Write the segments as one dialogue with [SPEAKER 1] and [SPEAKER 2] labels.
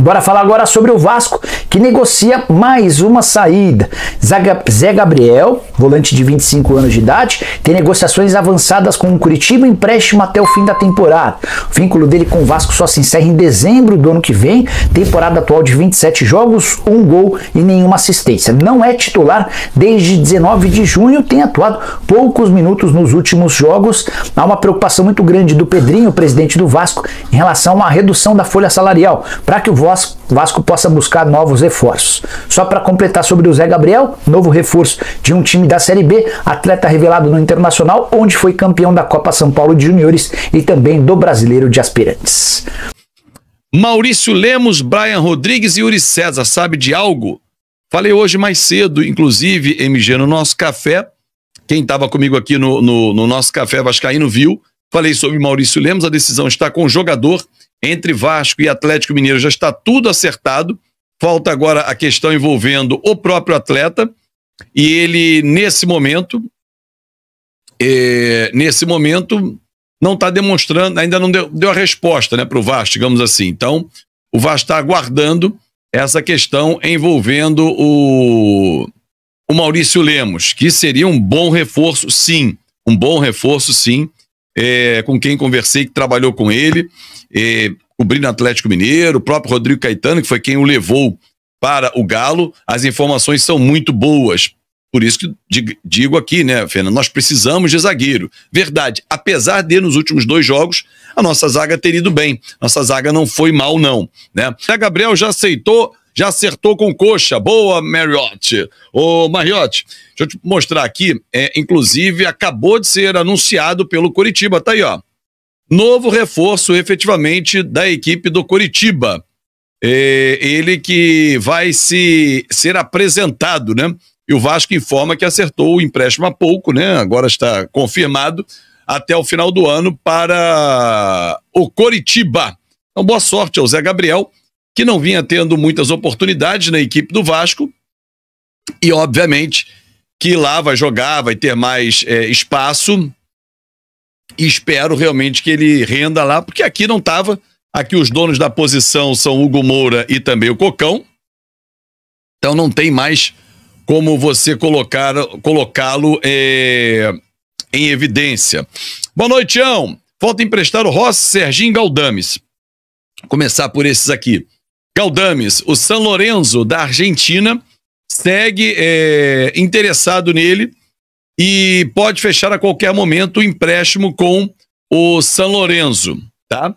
[SPEAKER 1] Bora falar agora sobre o Vasco, que negocia mais uma saída. Zé Gabriel volante de 25 anos de idade, tem negociações avançadas com o Curitiba e empréstimo até o fim da temporada. O vínculo dele com o Vasco só se encerra em dezembro do ano que vem, temporada atual de 27 jogos, um gol e nenhuma assistência. Não é titular desde 19 de junho, tem atuado poucos minutos nos últimos jogos. Há uma preocupação muito grande do Pedrinho, presidente do Vasco, em relação à redução da folha salarial, para que o Vasco possa buscar novos reforços. Só para completar sobre o Zé Gabriel, novo reforço de um time da Série B, atleta revelado no Internacional, onde foi campeão da Copa São Paulo de Juniores e também do Brasileiro de Aspirantes. Maurício Lemos, Brian Rodrigues e Uri César, sabe de algo? Falei hoje mais cedo, inclusive, MG, no nosso café. Quem estava comigo aqui no, no, no nosso café Vascaíno viu. Falei sobre Maurício Lemos, a decisão está com o jogador. Entre Vasco e Atlético Mineiro já está tudo acertado. Falta agora a questão envolvendo o próprio atleta e ele, nesse momento, é, nesse momento, não está demonstrando, ainda não deu, deu a resposta né, para o Vas, digamos assim. Então, o Vas está aguardando essa questão envolvendo o, o Maurício Lemos, que seria um bom reforço, sim. Um bom reforço, sim. É, com quem conversei, que trabalhou com ele, é, cobrindo Atlético Mineiro, o próprio Rodrigo Caetano, que foi quem o levou para o Galo, as informações são muito boas. Por isso que digo aqui, né, Fernando? Nós precisamos de zagueiro. Verdade. Apesar de, nos últimos dois jogos, a nossa zaga ter ido bem. Nossa zaga não foi mal, não. Né? A Gabriel já aceitou, já acertou com coxa. Boa, Marriott. Ô, Marriott, deixa eu te mostrar aqui. É, inclusive, acabou de ser anunciado pelo Coritiba. Tá aí, ó. Novo reforço, efetivamente, da equipe do Coritiba. É, ele que vai se ser apresentado, né? E o Vasco informa que acertou o empréstimo há pouco, né? Agora está confirmado até o final do ano para o Coritiba. Então, boa sorte ao Zé Gabriel, que não vinha tendo muitas oportunidades na equipe do Vasco. E, obviamente, que lá vai jogar, vai ter mais é, espaço. E espero realmente que ele renda lá, porque aqui não estava Aqui os donos da posição são Hugo Moura e também o Cocão. Então não tem mais como você colocar colocá-lo é, em evidência. Boa noite, Tião. Falta emprestar o Rossi, Serginho Galdames. Vou começar por esses aqui. Galdames, o San Lorenzo da Argentina segue é, interessado nele e pode fechar a qualquer momento o empréstimo com o San Lorenzo, tá?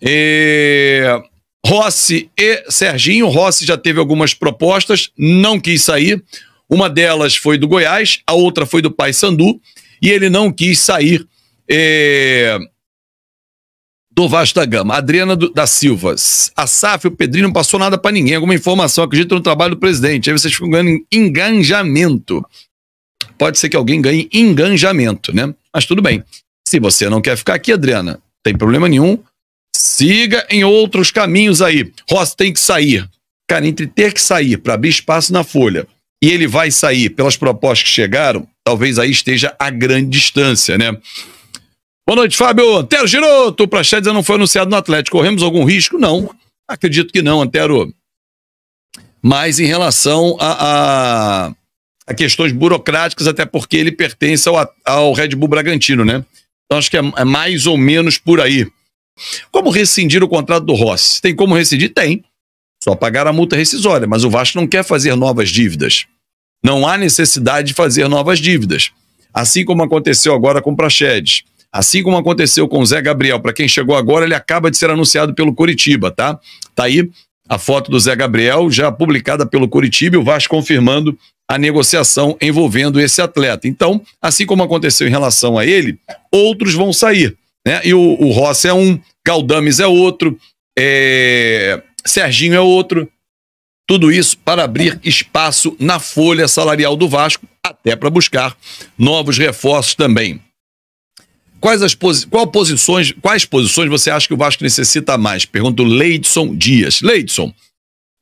[SPEAKER 1] E... Rossi e Serginho. Rossi já teve algumas propostas, não quis sair. Uma delas foi do Goiás, a outra foi do Paysandu, e ele não quis sair é... do Vasco da Gama. Adriana do... da Silva. A SAF, o Pedrinho não passou nada para ninguém. Alguma informação, acredito no trabalho do presidente. Aí vocês ficam ganhando enganjamento. Pode ser que alguém ganhe enganjamento, né? Mas tudo bem. Se você não quer ficar aqui, Adriana, tem problema nenhum siga em outros caminhos aí. Rossi tem que sair. Cara, entre ter que sair para abrir espaço na Folha e ele vai sair pelas propostas que chegaram, talvez aí esteja a grande distância, né? Boa noite, Fábio. Antero Giroto, o Praxedes não foi anunciado no Atlético. Corremos algum risco? Não. Acredito que não, Antero. Mas em relação a, a, a questões burocráticas, até porque ele pertence ao, ao Red Bull Bragantino, né? Então acho que é, é mais ou menos por aí. Como rescindir o contrato do Rossi? Tem como rescindir? Tem. Só pagar a multa rescisória, mas o Vasco não quer fazer novas dívidas. Não há necessidade de fazer novas dívidas. Assim como aconteceu agora com o Praxedes. Assim como aconteceu com o Zé Gabriel. Para quem chegou agora, ele acaba de ser anunciado pelo Curitiba, tá? Tá aí a foto do Zé Gabriel, já publicada pelo Curitiba, e o Vasco confirmando a negociação envolvendo esse atleta. Então, assim como aconteceu em relação a ele, outros vão sair. Né? E o, o Rossi é um, Caldames é outro, é... Serginho é outro. Tudo isso para abrir espaço na folha salarial do Vasco, até para buscar novos reforços também. Quais, as posi qual posições, quais posições você acha que o Vasco necessita mais? Pergunta o Leidson Dias. Leidson,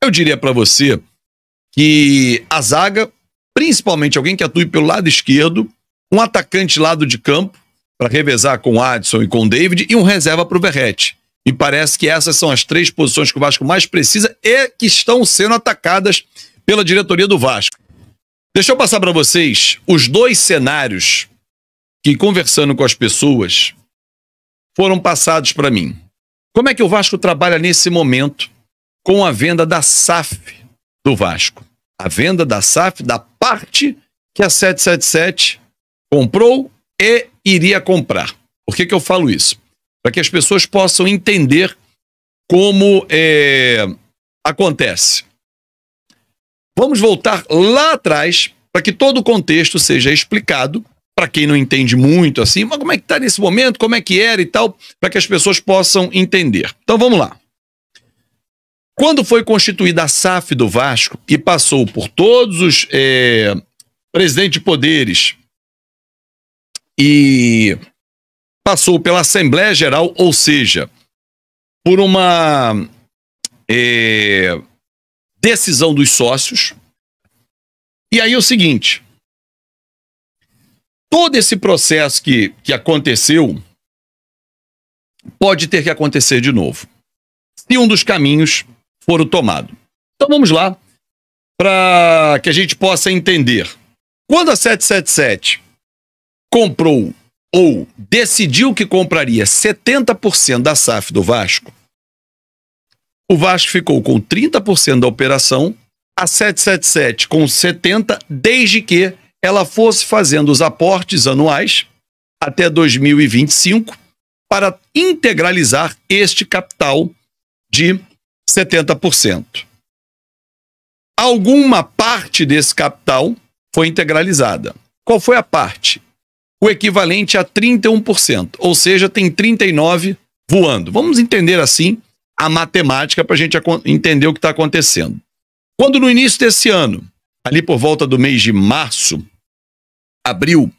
[SPEAKER 1] eu diria para você que a zaga, principalmente alguém que atue pelo lado esquerdo, um atacante lado de campo, para revezar com o Adson e com o David e um reserva para o Verrete. Me parece que essas são as três posições que o Vasco mais precisa e que estão sendo atacadas pela diretoria do Vasco. Deixa eu passar para vocês os dois cenários que, conversando com as pessoas, foram passados para mim. Como é que o Vasco trabalha nesse momento com a venda da SAF do Vasco? A venda da SAF, da parte que a 777 comprou e iria comprar. Por que, que eu falo isso? Para que as pessoas possam entender como é, acontece. Vamos voltar lá atrás para que todo o contexto seja explicado para quem não entende muito assim, mas como é que está nesse momento, como é que era e tal, para que as pessoas possam entender. Então vamos lá. Quando foi constituída a SAF do Vasco e passou por todos os é, presidentes de poderes, e passou pela Assembleia Geral, ou seja, por uma é, decisão dos sócios. E aí é o seguinte: todo esse processo que, que aconteceu pode ter que acontecer de novo, se um dos caminhos for o tomado. Então vamos lá, para que a gente possa entender. Quando a 777 comprou ou decidiu que compraria 70% da SAF do Vasco, o Vasco ficou com 30% da operação, a 777 com 70%, desde que ela fosse fazendo os aportes anuais até 2025 para integralizar este capital de 70%. Alguma parte desse capital foi integralizada. Qual foi a parte? o equivalente a 31%, ou seja, tem 39 voando. Vamos entender assim a matemática para a gente entender o que está acontecendo. Quando no início desse ano, ali por volta do mês de março, abril,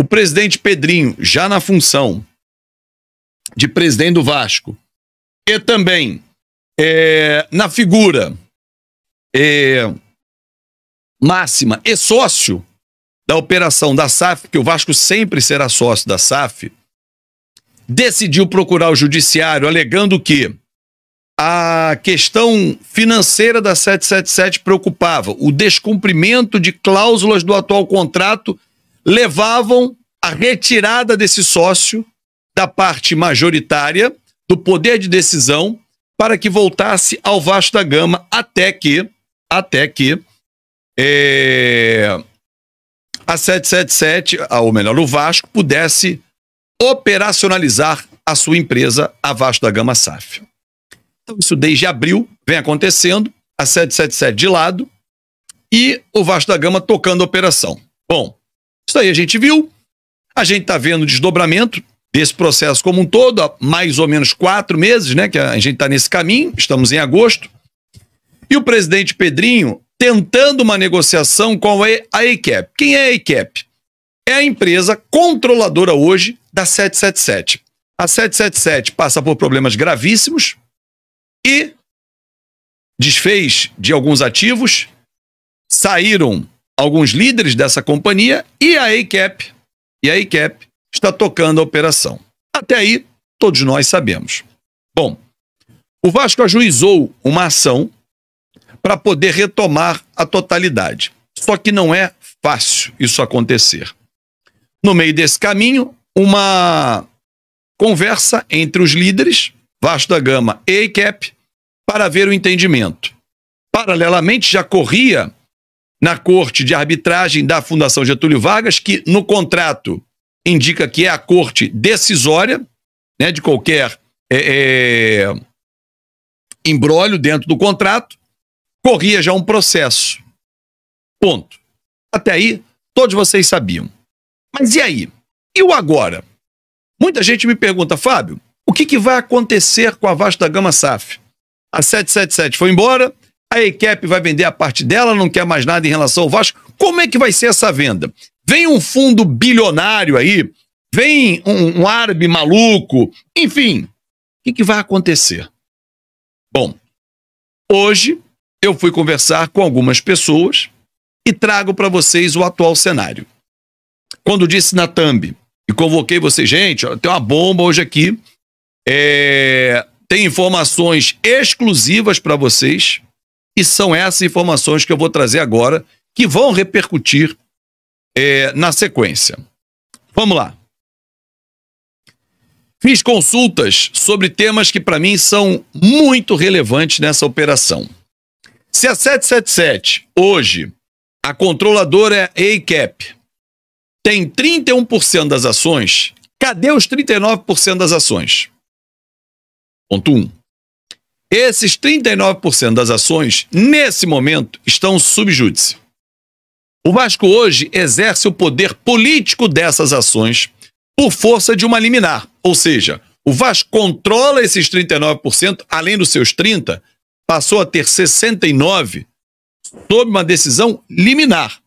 [SPEAKER 1] o presidente Pedrinho, já na função de presidente do Vasco, e também é, na figura é, máxima e sócio da operação da SAF, que o Vasco sempre será sócio da SAF, decidiu procurar o judiciário alegando que a questão financeira da 777 preocupava. O descumprimento de cláusulas do atual contrato levavam à retirada desse sócio da parte majoritária do poder de decisão para que voltasse ao Vasco da Gama até que até que é, a 777, ah, ou melhor, o Vasco, pudesse operacionalizar a sua empresa, a Vasco da Gama SAF. Então, isso desde abril vem acontecendo, a 777 de lado e o Vasco da Gama tocando a operação. Bom, isso aí a gente viu, a gente está vendo desdobramento desse processo como um todo, há mais ou menos quatro meses, né, que a gente está nesse caminho, estamos em agosto. E o presidente Pedrinho tentando uma negociação com a EICAP. Quem é a EICAP? É a empresa controladora hoje da 777. A 777 passa por problemas gravíssimos e desfez de alguns ativos, saíram alguns líderes dessa companhia e a EICAP, e a EICAP está tocando a operação. Até aí, todos nós sabemos. Bom, o Vasco ajuizou uma ação para poder retomar a totalidade. Só que não é fácil isso acontecer. No meio desse caminho, uma conversa entre os líderes, Vasco da Gama e ICAP, para ver o entendimento. Paralelamente, já corria na Corte de Arbitragem da Fundação Getúlio Vargas, que no contrato indica que é a corte decisória né, de qualquer é, é, embrólio dentro do contrato, corria já um processo. Ponto. Até aí, todos vocês sabiam. Mas e aí? E o agora? Muita gente me pergunta, Fábio, o que, que vai acontecer com a vasta gama SAF? A 777 foi embora, a EQEP vai vender a parte dela, não quer mais nada em relação ao Vasco. Como é que vai ser essa venda? Vem um fundo bilionário aí, vem um, um árabe maluco, enfim. O que, que vai acontecer? Bom, hoje eu fui conversar com algumas pessoas e trago para vocês o atual cenário. Quando disse na Thumb e convoquei vocês, gente, tem uma bomba hoje aqui, é, tem informações exclusivas para vocês e são essas informações que eu vou trazer agora que vão repercutir é, na sequência. Vamos lá. Fiz consultas sobre temas que para mim são muito relevantes nessa operação. Se a 777 hoje a controladora é ACAP tem 31% das ações, cadê os 39% das ações? Ponto 1. Um. Esses 39% das ações, nesse momento, estão subjúdice. O Vasco hoje exerce o poder político dessas ações por força de uma liminar, ou seja, o Vasco controla esses 39%, além dos seus 30%, passou a ter 69 sob uma decisão liminar.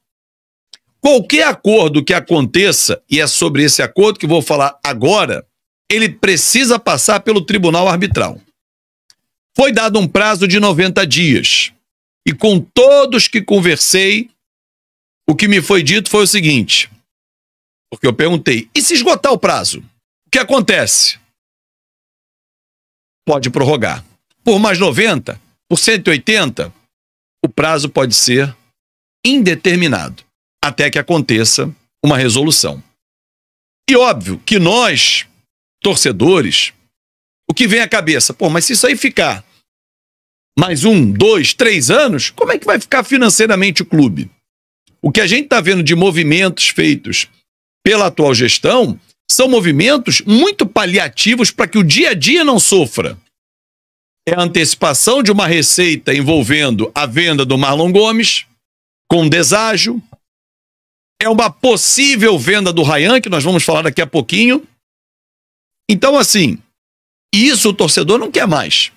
[SPEAKER 1] Qualquer acordo que aconteça, e é sobre esse acordo que vou falar agora, ele precisa passar pelo tribunal arbitral. Foi dado um prazo de 90 dias. E com todos que conversei, o que me foi dito foi o seguinte: porque eu perguntei, e se esgotar o prazo? O que acontece? Pode prorrogar. Por mais 90, por 180, o prazo pode ser indeterminado, até que aconteça uma resolução. E óbvio que nós, torcedores, o que vem à cabeça? Pô, mas se isso aí ficar mais um, dois, três anos, como é que vai ficar financeiramente o clube? O que a gente está vendo de movimentos feitos pela atual gestão são movimentos muito paliativos para que o dia a dia não sofra é a antecipação de uma receita envolvendo a venda do Marlon Gomes, com deságio. É uma possível venda do Ryan que nós vamos falar daqui a pouquinho. Então, assim, isso o torcedor não quer mais.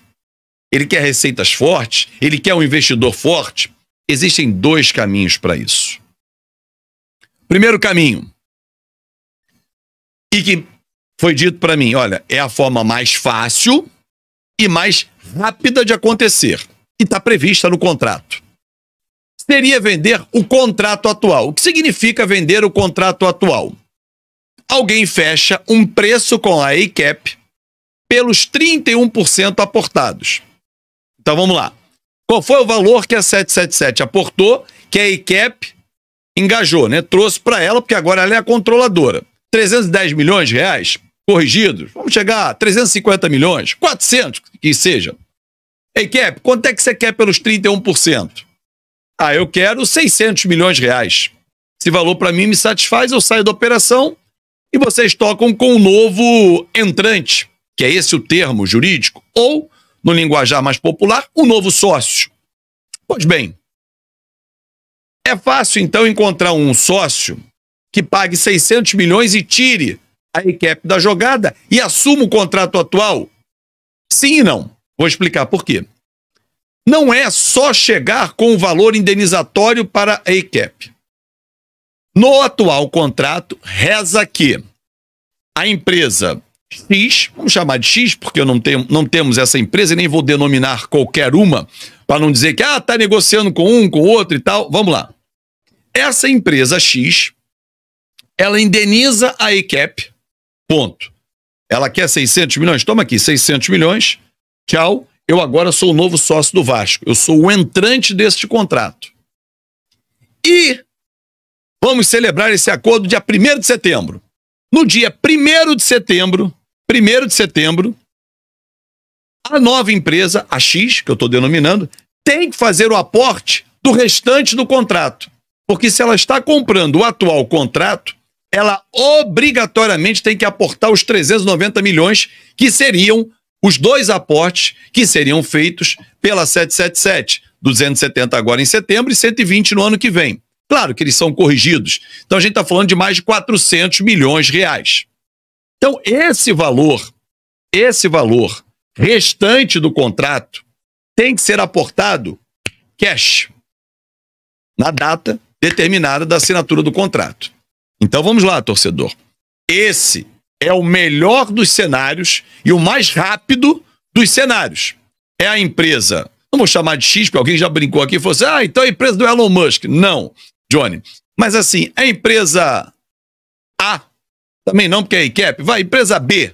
[SPEAKER 1] Ele quer receitas fortes, ele quer um investidor forte. Existem dois caminhos para isso. Primeiro caminho, e que foi dito para mim, olha, é a forma mais fácil, e mais rápida de acontecer, e está prevista no contrato. Seria vender o contrato atual. O que significa vender o contrato atual? Alguém fecha um preço com a ACAP pelos 31% aportados. Então vamos lá. Qual foi o valor que a 777 aportou, que a ACAP engajou, né? Trouxe para ela, porque agora ela é a controladora. 310 milhões de reais? corrigidos, vamos chegar a 350 milhões, 400 que seja. Ei, Cap, quanto é que você quer pelos 31%? Ah, eu quero 600 milhões de reais. Esse valor para mim me satisfaz, eu saio da operação e vocês tocam com um novo entrante, que é esse o termo jurídico, ou, no linguajar mais popular, um novo sócio. Pois bem, é fácil então encontrar um sócio que pague 600 milhões e tire a equipe da jogada e assuma o contrato atual? Sim e não. Vou explicar por quê. Não é só chegar com o valor indenizatório para a equipe. No atual contrato, reza que a empresa X, vamos chamar de X, porque eu não, tenho, não temos essa empresa e nem vou denominar qualquer uma, para não dizer que ah, tá negociando com um, com outro e tal. Vamos lá. Essa empresa X, ela indeniza a ECAP Ponto. Ela quer 600 milhões? Toma aqui, 600 milhões. Tchau. Eu agora sou o novo sócio do Vasco. Eu sou o entrante deste contrato. E vamos celebrar esse acordo dia 1 de setembro. No dia 1 de setembro, 1 de setembro, a nova empresa, a X, que eu estou denominando, tem que fazer o aporte do restante do contrato. Porque se ela está comprando o atual contrato, ela obrigatoriamente tem que aportar os 390 milhões, que seriam os dois aportes que seriam feitos pela 777, 270 agora em setembro e 120 no ano que vem. Claro que eles são corrigidos. Então a gente está falando de mais de 400 milhões de reais. Então esse valor, esse valor restante do contrato tem que ser aportado cash na data determinada da assinatura do contrato. Então vamos lá, torcedor. Esse é o melhor dos cenários e o mais rápido dos cenários. É a empresa. Não vou chamar de X, porque alguém já brincou aqui e falou assim: ah, então é a empresa do Elon Musk. Não, Johnny. Mas assim, a empresa A, também não, porque é ICAP, vai, empresa B.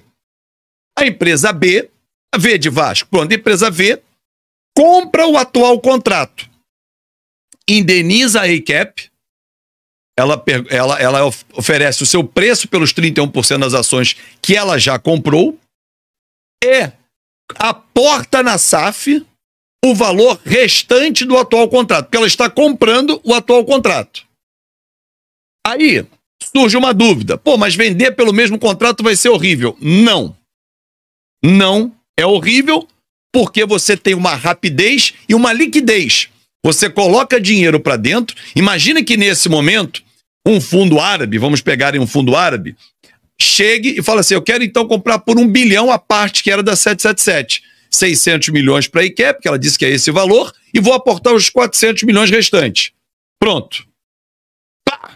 [SPEAKER 1] A empresa B, a V de Vasco, pronto, a empresa V compra o atual contrato, indeniza a ICAP ela, ela, ela oferece o seu preço pelos 31% das ações que ela já comprou e aporta na SAF o valor restante do atual contrato, porque ela está comprando o atual contrato. Aí surge uma dúvida: pô, mas vender pelo mesmo contrato vai ser horrível? Não. Não é horrível porque você tem uma rapidez e uma liquidez. Você coloca dinheiro para dentro. Imagina que nesse momento um fundo árabe, vamos pegar em um fundo árabe, chegue e fala assim: eu quero então comprar por um bilhão a parte que era da 777. 600 milhões para a ICAP, que ela disse que é esse valor, e vou aportar os 400 milhões restantes. Pronto. Pá!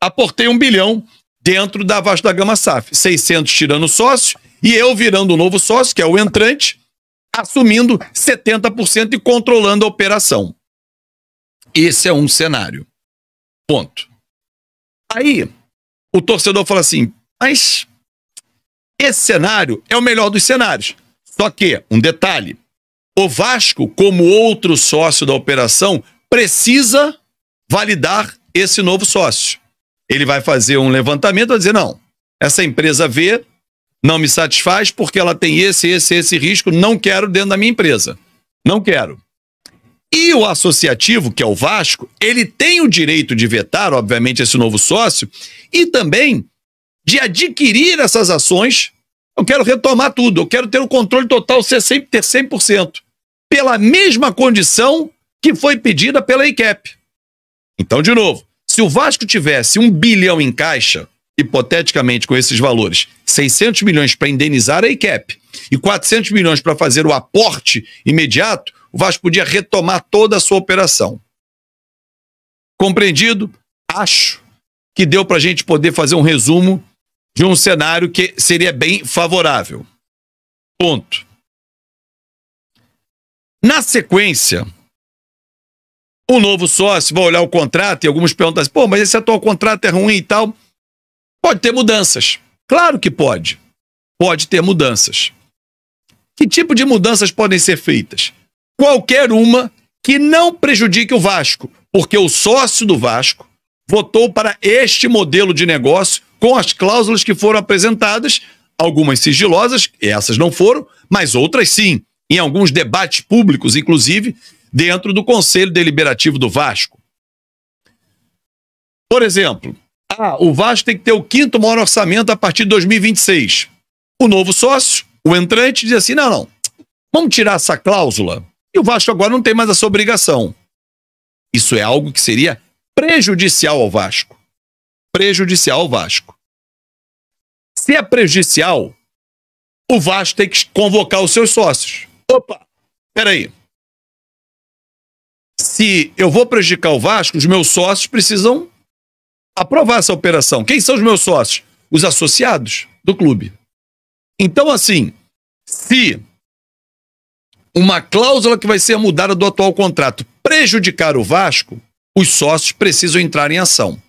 [SPEAKER 1] Aportei um bilhão dentro da Vasco da Gama SAF. 600 tirando sócio e eu virando o novo sócio, que é o entrante, assumindo 70% e controlando a operação. Esse é um cenário. Ponto. Aí o torcedor fala assim: mas esse cenário é o melhor dos cenários. Só que, um detalhe: o Vasco, como outro sócio da operação, precisa validar esse novo sócio. Ele vai fazer um levantamento e vai dizer: não, essa empresa vê não me satisfaz porque ela tem esse, esse, esse risco, não quero dentro da minha empresa. Não quero. E o associativo, que é o Vasco, ele tem o direito de vetar, obviamente, esse novo sócio e também de adquirir essas ações. Eu quero retomar tudo, eu quero ter o controle total, ser sempre ter 100%, pela mesma condição que foi pedida pela ICAP. Então, de novo, se o Vasco tivesse um bilhão em caixa, hipoteticamente com esses valores, 600 milhões para indenizar a ICAP e 400 milhões para fazer o aporte imediato, o Vasco podia retomar toda a sua operação. Compreendido? Acho que deu para a gente poder fazer um resumo de um cenário que seria bem favorável. Ponto. Na sequência, o novo sócio vai olhar o contrato e alguns perguntam assim, pô, mas esse atual contrato é ruim e tal. Pode ter mudanças. Claro que pode. Pode ter mudanças. Que tipo de mudanças podem ser feitas? qualquer uma que não prejudique o Vasco, porque o sócio do Vasco votou para este modelo de negócio com as cláusulas que foram apresentadas, algumas sigilosas, essas não foram, mas outras sim, em alguns debates públicos, inclusive, dentro do Conselho Deliberativo do Vasco. Por exemplo, ah, o Vasco tem que ter o quinto maior orçamento a partir de 2026. O novo sócio, o entrante, diz assim: não, não, vamos tirar essa cláusula e o Vasco agora não tem mais essa obrigação. Isso é algo que seria prejudicial ao Vasco. Prejudicial ao Vasco. Se é prejudicial, o Vasco tem que convocar os seus sócios. Opa, peraí. Se eu vou prejudicar o Vasco, os meus sócios precisam aprovar essa operação. Quem são os meus sócios? Os associados do clube. Então, assim, se uma cláusula que vai ser mudada do atual contrato. Prejudicar o Vasco, os sócios precisam entrar em ação.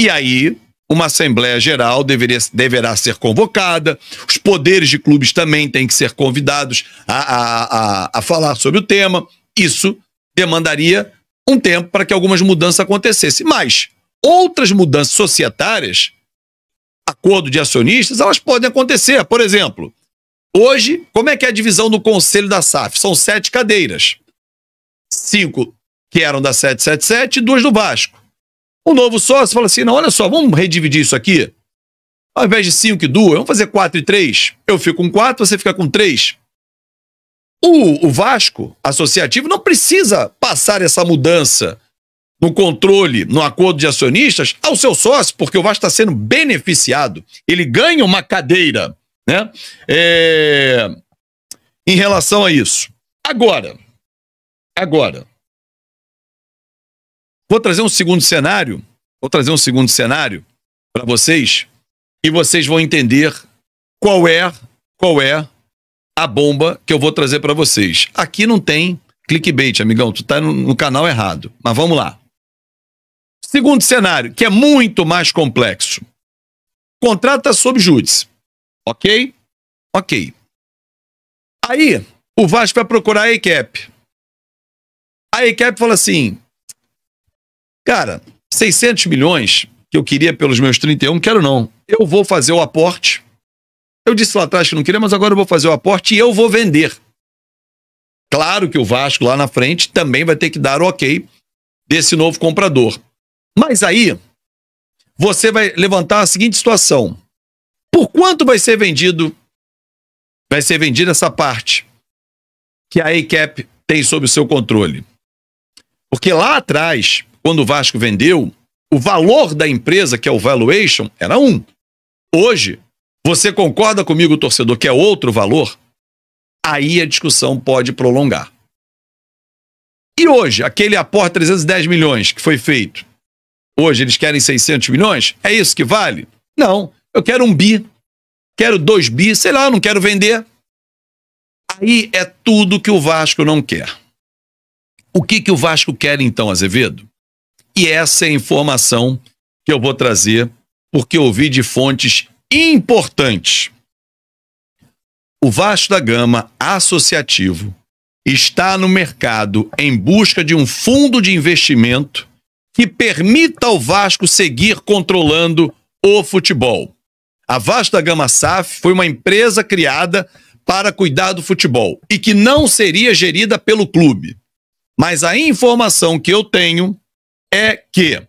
[SPEAKER 1] E aí, uma Assembleia Geral deveria, deverá ser convocada, os poderes de clubes também têm que ser convidados a, a, a, a falar sobre o tema. Isso demandaria um tempo para que algumas mudanças acontecessem. Mas outras mudanças societárias, acordo de acionistas, elas podem acontecer. Por exemplo, Hoje, como é que é a divisão do conselho da SAF? São sete cadeiras. Cinco que eram da 777 e duas do Vasco. O novo sócio fala assim: não, olha só, vamos redividir isso aqui. Ao invés de cinco e duas, vamos fazer quatro e três. Eu fico com quatro, você fica com três. O, o Vasco associativo não precisa passar essa mudança no controle, no acordo de acionistas, ao seu sócio, porque o Vasco está sendo beneficiado. Ele ganha uma cadeira né? É, em relação a isso. Agora, agora, vou trazer um segundo cenário, vou trazer um segundo cenário para vocês e vocês vão entender qual é, qual é a bomba que eu vou trazer para vocês. Aqui não tem clickbait, amigão, tu tá no, no canal errado. Mas vamos lá. Segundo cenário, que é muito mais complexo. Contrata sob júdice. Ok? Ok. Aí, o Vasco vai procurar a ECAP. A ECAP fala assim: Cara, 600 milhões que eu queria pelos meus 31, quero não. Eu vou fazer o aporte. Eu disse lá atrás que não queria, mas agora eu vou fazer o aporte e eu vou vender. Claro que o Vasco lá na frente também vai ter que dar o ok desse novo comprador. Mas aí, você vai levantar a seguinte situação. Por quanto vai ser vendido? Vai ser vendida essa parte que a ACAP tem sob seu controle. Porque lá atrás, quando o Vasco vendeu, o valor da empresa, que é o valuation, era um. Hoje, você concorda comigo, torcedor, que é outro valor? Aí a discussão pode prolongar. E hoje, aquele aporte 310 milhões que foi feito, hoje eles querem 600 milhões? É isso que vale? Não. Eu quero um bi, quero dois bi, sei lá, não quero vender. Aí é tudo que o Vasco não quer. O que, que o Vasco quer então, Azevedo? E essa é a informação que eu vou trazer, porque ouvi de fontes importantes. O Vasco da Gama Associativo está no mercado em busca de um fundo de investimento que permita ao Vasco seguir controlando o futebol. A vasta gama SAF foi uma empresa criada para cuidar do futebol e que não seria gerida pelo clube. Mas a informação que eu tenho é que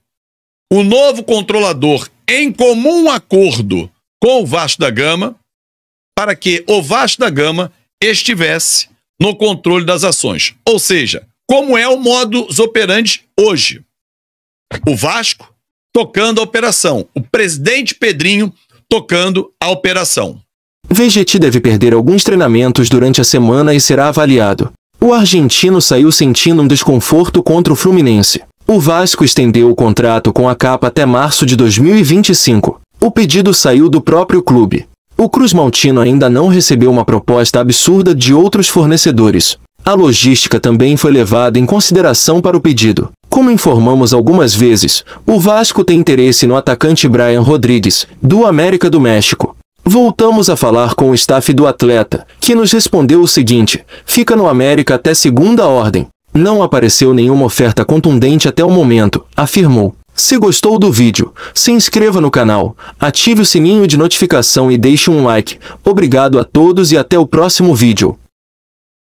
[SPEAKER 1] o novo controlador, em comum acordo com o Vasco da Gama, para que o Vasco da Gama estivesse no controle das ações. Ou seja, como é o modus operandi hoje. O Vasco tocando a operação. O presidente Pedrinho tocando a operação. Vegeti deve perder alguns treinamentos durante a semana e será avaliado. O argentino saiu sentindo um desconforto contra o Fluminense. O Vasco estendeu o contrato com a capa até março de 2025. O pedido saiu do próprio clube. O Cruz Maltino ainda não recebeu uma proposta absurda de outros fornecedores. A logística também foi levada em consideração para o pedido. Como informamos algumas vezes, o Vasco tem interesse no atacante Brian Rodrigues, do América do México. Voltamos a falar com o staff do atleta, que nos respondeu o seguinte, fica no América até segunda ordem. Não apareceu nenhuma oferta contundente até o momento, afirmou. Se gostou do vídeo, se inscreva no canal, ative o sininho de notificação e deixe um like. Obrigado a todos e até o próximo vídeo.